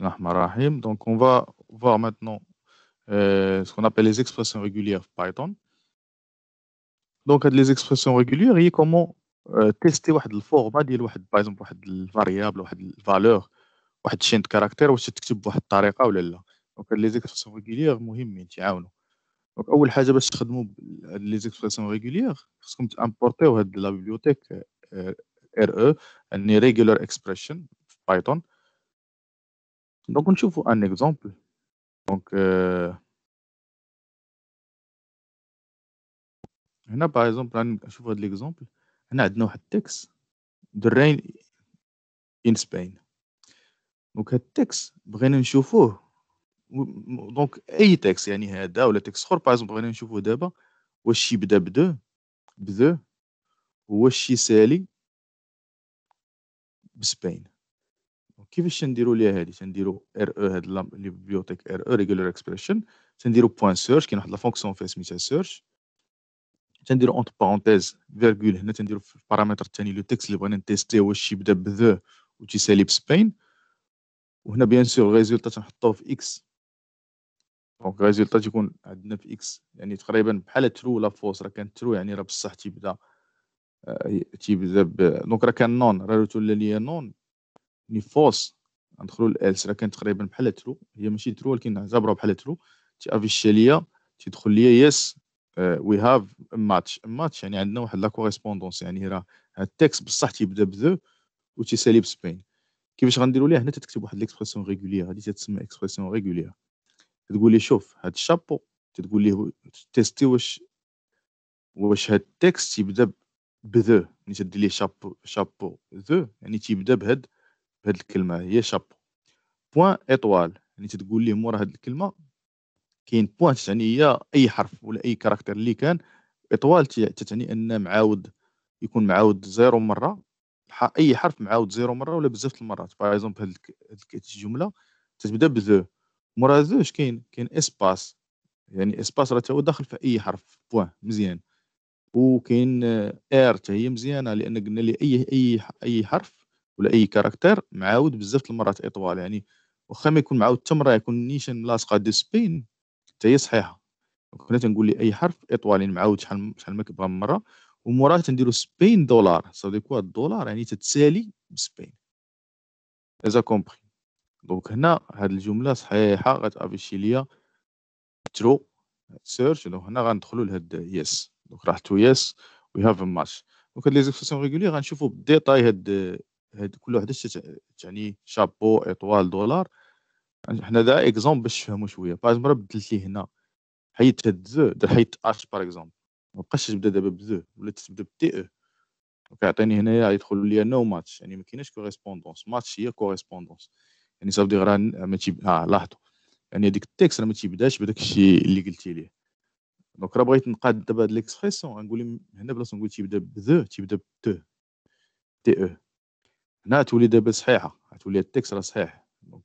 Donc, on va voir maintenant euh, ce qu'on appelle les expressions régulières Python. Donc, les expressions régulières, a comment euh, tester le format, par exemple, une variable, une valeur, une chaîne de caractères, ou une Donc, les expressions régulières, c'est ce Donc, أول حاجة باش تخدموا les expressions régulières, خصكم تimportيو هاد la bibliothèque euh, RE, une regular expression Python. دونك نشوفوا ان اكزومبل دونك هنا باغ اكزومبل نشوف هاد ليكزومبل هنا عندنا واحد التكس ذا رين ان سبين دونك هاد التكس بغينا نشوفوه دونك اي تكس يعني هذا ولا تكس اخر باغ بغينا نشوفوه دابا واش يبدا بدو بذو واش يسالي بسبين كيفاش نديرو ليها هادي تنديرو ار او e، هاد لي بيبليوتيك ار او ريغولار اكسبريشن تنديرو بوين سيرش كاين واحد لا فونكسيون فيها سميتها سيرش تنديرو اونت بارونتيز فيرغول هنا تنديرو في البارامتر الثاني لو تيكست اللي بغينا نتيستي واش يبدا و تيسالي بسبين وهنا بيان سور الريزولتا تنحطوه في اكس دونك الريزولتا تيكون عندنا في اكس يعني تقريبا بحال ترو ولا فوس راه كان ترو يعني راه بصح تيبدا آه، تيبدا دونك راه كان نون راه تولى ليا نون فوس ندخلوا راه كانت تقريبا بحال ترو هي ماشي ترو ولكن زابرا بحال ترو تي افيشي ليا تيدخل ليا يس وي هاف ماتش ماتش يعني عندنا واحد لا كوريسبوندونس يعني راه التكست بصح تيبدا بذو وتيسالي بسبين كيفاش غنديروا ليه هنا تتكتب واحد ليكسبرسيون ريغوليير هادي تتسمى اكسبرسيون ريغوليير تقول لي شوف هاد الشابو تقول لي تيستي واش واش هاد التكست تيبدا بذو يعني تدير ليه شابو شابو ذو يعني تيبدا بهاد بهذه الكلمه هي شابو بوان ايطوال يعني تتقول ليه مورا هذه الكلمه كاين بوان تعني هي اي حرف ولا اي كاركتر اللي كان ايطوال تتعني ان معاود يكون معاود زيرو مره اي حرف معاود زيرو مره ولا بزاف المرات باغ اكزومبل هذه الجمله تتبدا بذو مورا ذو اش كاين كاين اسباس يعني اسباس راه هو داخل في اي حرف بوان مزيان وكاين اير حتى هي مزيانه لان قلنا لي اي اي اي حرف ولا اي كاركتير معاود بزاف المرات اطوال يعني واخا ما يكون معاود تمره يكون نيشان ملاصقه دي سبين حتى هي صحيحه كنا تنقول لي اي حرف ايطوال معاود شحال شحال ما كبغى من مره وموراها تنديرو سبين دولار صافي كوا الدولار يعني تتسالي بسبين اذا كومبري دونك هنا هاد الجمله صحيحه غتافيشي ليا ترو سيرش دونك هنا غندخلو لهاد يس دونك راحتو يس وي هاف ا ماتش دونك هاد لي زيكسيون ريغولير غنشوفو بالديتاي هاد هاد كل وحده تعني شابو اطوال دولار حنا دا اكزومبل باش تفهموا شويه باغ مره بدلت ليه هنا حيدت هاد زو دار حيدت اش باغ اكزومبل بقاش تبدا دابا بزو ولا تبدا بتي او كيعطيني هنايا يدخل ليا نو ماتش يعني ما كايناش كوريسبوندونس ماتش هي كوريسبوندونس يعني صافي دي راه ما تيب اه لاحظوا يعني هذيك التكست راه ما تيبداش بداك الشيء اللي قلتي ليه دونك راه بغيت نقاد دابا هاد ليكسبريسيون غنقول هنا بلاصه نقول تيبدا بذو تيبدا بتو تي او هنا تولي دابا صحيحه تولي التكست راه صحيح دونك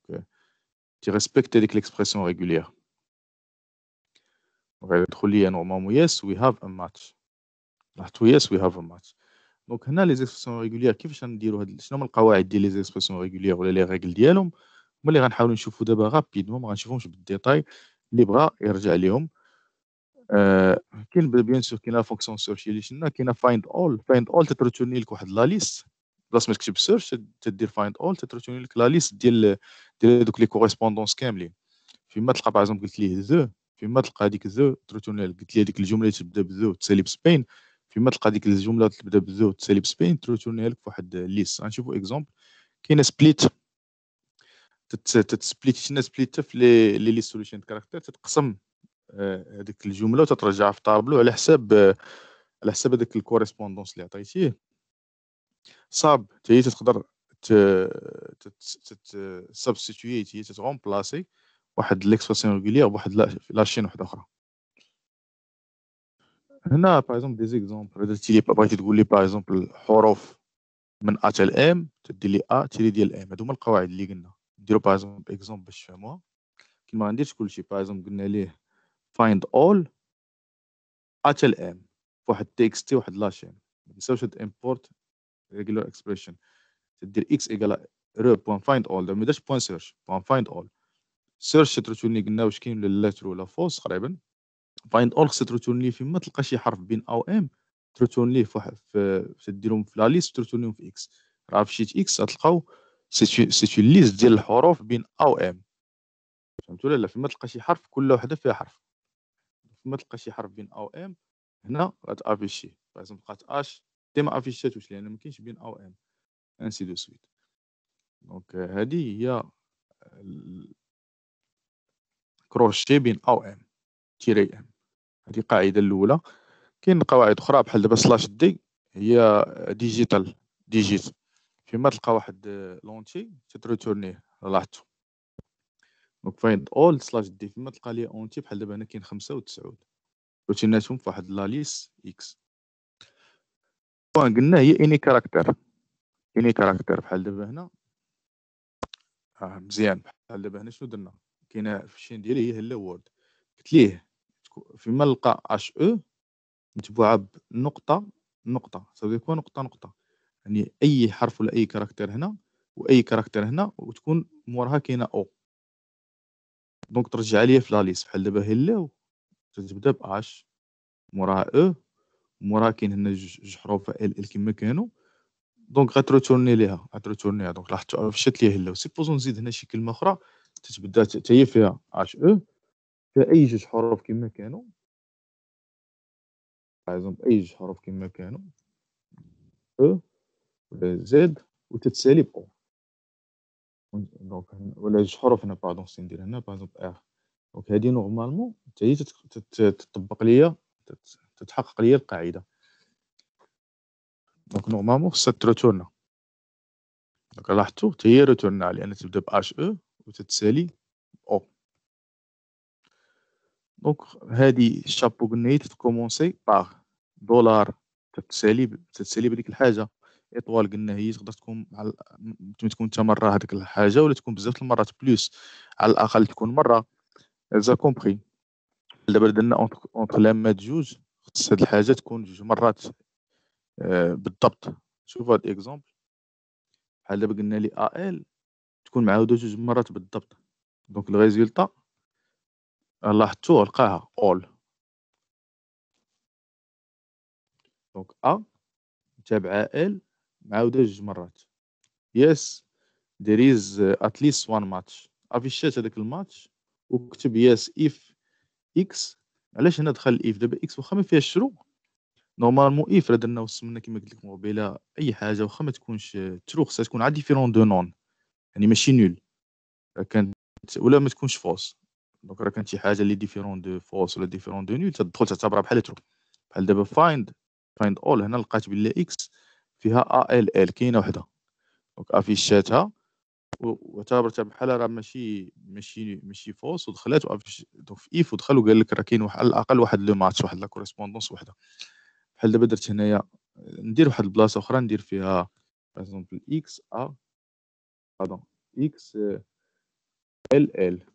تي ريسبكت هذيك ليكسبرسيون وغادي تدخل ليا نورمالمون يس وي هاف ا ماتش لاحظتوا يس وي هاف ا ماتش دونك هنا لي زيكسبرسيون ريغولير كيفاش غنديروا هاد شنو هما القواعد ديال لي زيكسبرسيون ريغولير ولا لي ريغل ديالهم هما اللي غنحاولوا نشوفوا دابا غابيدمون ما غنشوفهمش بالديتاي اللي بغا يرجع ليهم euh, كاين بيان سور كاين لا فونكسيون سيرش اللي شنا كاين فايند اول فايند اول تترتوني لك واحد لا ليست بلاص ما تكتب سيرش تدير فايند اول تترتوني لك لا ليست ديال ديال دوك لي كوريسبوندونس كاملين فيما تلقى باغ قلت ليه ذو فيما تلقى هذيك ذو ترجم قلت لي هذيك الجمله تبدا بذو تسالي بسبين فيما تلقى هذيك الجمله تبدا بذو تسالي بسبين ترجمها لك فواحد ليست غنشوفو اكزومبل كاينه سبليت تتسبليت شنا سبليت في لي لي سوليوشن كاركتير تتقسم هذيك الجمله وتترجعها في طابلو على حساب على حساب هذاك الكوريسبوندونس اللي عطيتيه صاب تي تقدر تسبستيتوي هي تتغومبلاسي واحد ليكسبرسيون ريغولير بواحد لاشين وحده اخرى هنا باغ اكزومبل دي زيكزومبل اذا لي بغيتي تقول لي باغ اكزومبل حروف من ا تال ام تدي لي ا تيلي ديال ام هادو هما القواعد اللي قلنا نديرو باغ اكزومبل اكزومبل باش تفهموها كي ما غنديرش كلشي باغ اكزومبل قلنا ليه فايند اول ا حتى ام واحد تيكستي تي واحد لاشين ما تنساوش هاد امبورت regular expression تدير x ايجال r point find all ده ما يديرش point search point find all search ترتون لي قلنا واش كاين لا ترو ولا فوس تقريبا find all خص ترتون لي فيما ما تلقى شي حرف بين او ام ترتون ليه في تديرهم في لا ليست ترتون ليهم في اكس راه في شيت اكس غتلقاو سيتي ليست ديال الحروف بين او ام فهمتوا ولا لا فيما ما تلقى شي حرف كل وحده فيها حرف فيما ما تلقى شي حرف بين او ام هنا غتافيشي باغ اكزومبل لقات اش تي ما افيشاتوش لان ما كاينش بين او ام انسي دو سويت دونك هذه هي كروشي بين او ام تيري ام هذه القاعده الاولى كاين قواعد اخرى بحال دابا سلاش دي هي ديجيتال ديجيت فيما تلقى واحد لونتي تترتورني لاحظتو دونك فايند اول سلاش دي فيما تلقى لي اونتي بحال دابا هنا كاين خمسة وتسعود روتيناتهم فواحد لاليس اكس بوان قلنا هي اني كاركتر اني كاركتر بحال دابا هنا آه مزيان بحال دابا هنا شنو درنا كاينه في الشين ديالي هي هلا وورد قلت ليه فيما نلقى اش او e، متبوعه بنقطه نقطه سوف يكون نقطه نقطه يعني اي حرف ولا اي كاركتر هنا واي كاركتر هنا وتكون موراها كاينه او دونك ترجع ليا في لا ليست بحال دابا هلا تبدا باش موراها او e، مورا كاين هنا جوج حروف ال ال كيما كانوا دونك غاتروتورني ليها غتروتورنيها دونك راح فشات ليها هلا سيبوزون نزيد هنا شي كلمه اخرى تتبدا حتى هي فيها اش او e، فيها اي جوج حروف كيما كانوا باغ اي جوج حروف كيما كانوا او e ولا زد وتتسالي بو دونك ولا جوج حروف هنا باردون خصني ندير هنا باغ ار دونك هادي نورمالمون حتى هي تطبق ليا تتحقق لي القاعده دونك نورمالمون خصها تروتورنا دونك لاحظتو هي روتورنا لان تبدا ب اش او e وتتسالي او دونك هادي شابو قلنا تتكومونسي باغ دولار تتسالي تتسالي بديك الحاجه اطوال قلنا هي تقدر تكون على تكون تمرة مره هذيك الحاجه ولا تكون بزاف المرات بلوس على الاقل تكون مره ازا كومبخي دابا درنا اونتر لامات جوج خص هاد الحاجه تكون جوج مرات آه، بالضبط شوف هاد اكزومبل بحال دابا قلنا لي ا ال تكون معاوده جوج مرات بالضبط دونك الريزولطا لاحظتو لقاها اول دونك ا تابعه ال معاوده جوج مرات يس there is uh, at least one match افيشات هذاك الماتش وكتب يس اف اكس علاش هنا دخل الايف دابا اكس واخا ما فيهاش شرو نورمالمون اف راه درنا وصلنا كما قلت لك قبيله اي حاجه واخا ما تكونش ترو خصها تكون عاد ديفيرون دو نون يعني ماشي نول كانت ولا ما تكونش فوس دونك راه كانت شي حاجه اللي ديفيرون دو فوس ولا ديفيرون دو نول تدخل تعتبرها بحال ترو بحال دابا فايند فايند اول هنا لقات بلي اكس فيها ا ال ال كاينه وحده دونك افيشاتها وتابرت بحال راه ماشي ماشي ماشي فوس ودخلات في ايف ودخل وقال لك راه كاين على الاقل واحد لو ماتش واحد لا كوريسبوندونس وحده بحال دابا درت هنايا ندير واحد البلاصه اخرى ندير فيها باغ اكس ا بادون اكس ال ال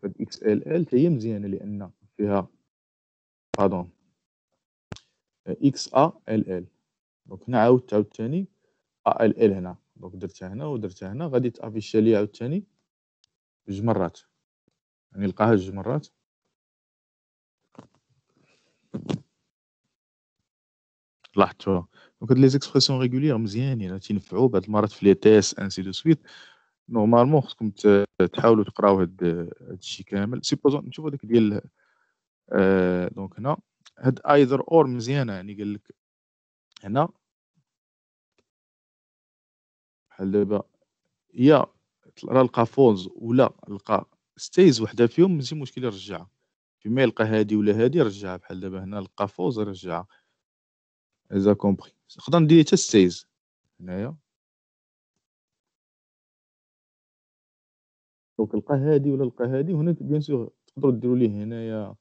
فهاد اكس ال ال هي مزيانه لان فيها بادون اكس ا ال ال دونك هنا عاودت ثاني ا ال ال هنا دونك درتها هنا ودرتها هنا غادي تافيشا لي عاوتاني جوج مرات يعني لقاها جوج مرات لاحظتوها دونك هاد لي زيكسبرسيون ريغولير مزيانين تينفعوا بعض المرات في لي تيس انسي دو سويت نورمالمون خصكم تحاولوا تقراو هاد هادشي كامل سيبوزون نشوفوا داك ديال آه، دونك هنا هاد ايذر اور مزيانه يعني قال لك هنا بحال دابا يا راه لقى فوز ولا لقى ستيز وحده فيهم ماشي مشكل يرجعها فيما يلقى هادي ولا هادي يرجعها بحال دابا هنا لقى فوز يرجعها اذا كومبري نقدر ندير حتى ستيز هنايا دونك لقى هادي ولا لقى هادي هنا بيان سور تقدروا ديروا ليه هنايا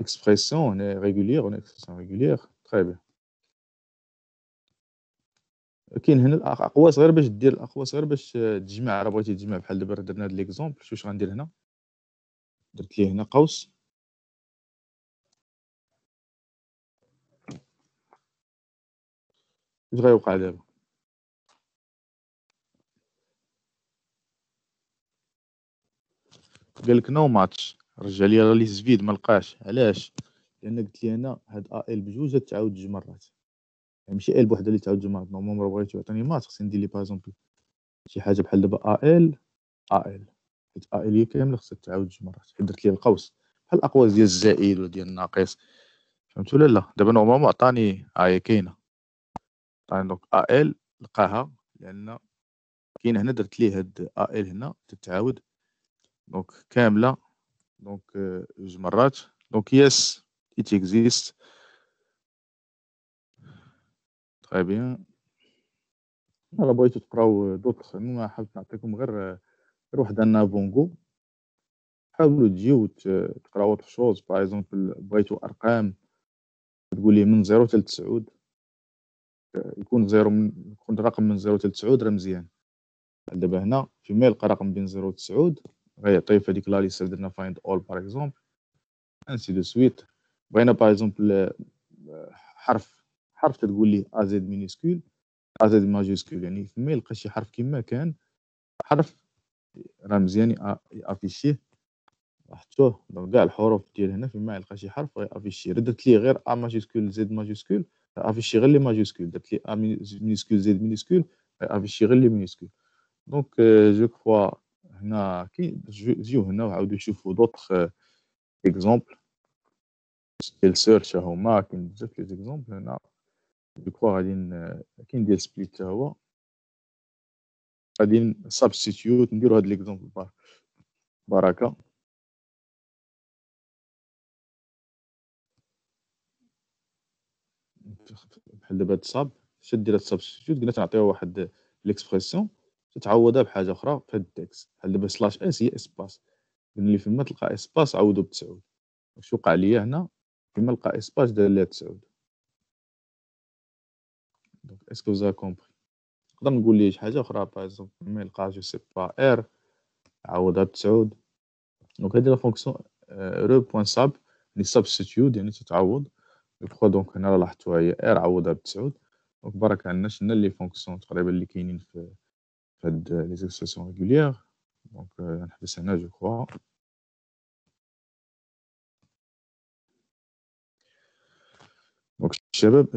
اكسبريسيون هنا ريغولير هنا اكسبريسيون ريغولير تري بيان كاين هنا الاقواس غير باش دير الاقواس غير باش تجمع راه بغيتي تجمع بحال دابا درنا هاد ليكزومبل شو واش غندير هنا درت ليه هنا قوس اش غيوقع دابا قالك نو ماتش رجع لي لا لي فيد ما لقاش علاش لان قلت لي انا هاد ا ال بجوج تعاود جوج مرات يعني ماشي ال بوحده اللي تعوج مع نورمال مرة بغيت يعطيني ما خصني ندير لي باغ شي حاجه بحال دابا ا ال ا ال حيت ا ال هي كامله خصها تعاود جوج مرات حيت درت لي القوس بحال الاقواس ديال الزائد ولا ديال الناقص فهمت ولا لا دابا نورمالمون عطاني ها هي كاينه عطاني دونك ا ال لقاها لان كاين هنا درت ليه هاد ا ال هنا تتعاود دونك كامله دونك جوج مرات دونك يس ات اكزيست Très بيان انا بغيتو تقراو دوك صميمة حابب نعطيكم غير غير واحد ان افونغو حاولوا تجيو تقراو واحد الشوز باغ اكزومبل بغيتو ارقام تقول لي من زيرو حتى تسعود يكون زيرو من يكون رقم من زيرو حتى تسعود راه مزيان دابا هنا في ما يلقى رقم بين زيرو وتسعود غيعطيه في هذيك لاليس درنا فايند اول باغ اكزومبل انسي دو سويت بغينا باغ اكزومبل حرف حرف تقول لي ازيد مينيسكول ازيد ماجيسكول يعني فما يلقى شي حرف كما كان حرف راه مزيان يافيشيه حطوه دونك كاع الحروف ديال هنا فيما يلقى شي حرف غيافيشي درت لي غير ا ماجيسكول زيد ماجيسكول افيشي غير لي ماجيسكول درت لي ا مينيسكول زيد مينيسكول افيشي غير لي مينيسكول دونك euh, جو كخوا هنا كي جيو هنا وعاودو شوفوا دوطخ اكزومبل سيرش هما كاين بزاف لي زيكزومبل هنا جو كوا غادي كاين ندير سبليت حتى هو غادي نسابستيتيوت نديرو هاد ليكزومبل بركه بحال دابا هاد الصاب دير هاد السابستيتيوت قلنا تنعطيوها واحد ليكسبريسيون تتعوضها بحاجه اخرى في هاد التكست بحال دابا سلاش اس هي اسباس من اللي فما تلقى اسباس عوضو بتسعود واش وقع ليا هنا فيما لقى اسباس دار ليها تسعود دونك اسكو زا كومبري نقدر نقول ليه شي حاجه اخرى باغ اكزومبل ما يلقاش جو سي با ار عوضها بتعود دونك هادي لا فونكسيون رو بوان ساب لي سابستيتيود يعني تتعوض جو دونك هنا لاحظتوها هي ار عوضها بتسعود دونك برك عندنا شنا لي فونكسيون تقريبا اللي كاينين في هاد لي زيكسيسيون ريغوليير دونك نحبس هنا جو كخوا دونك الشباب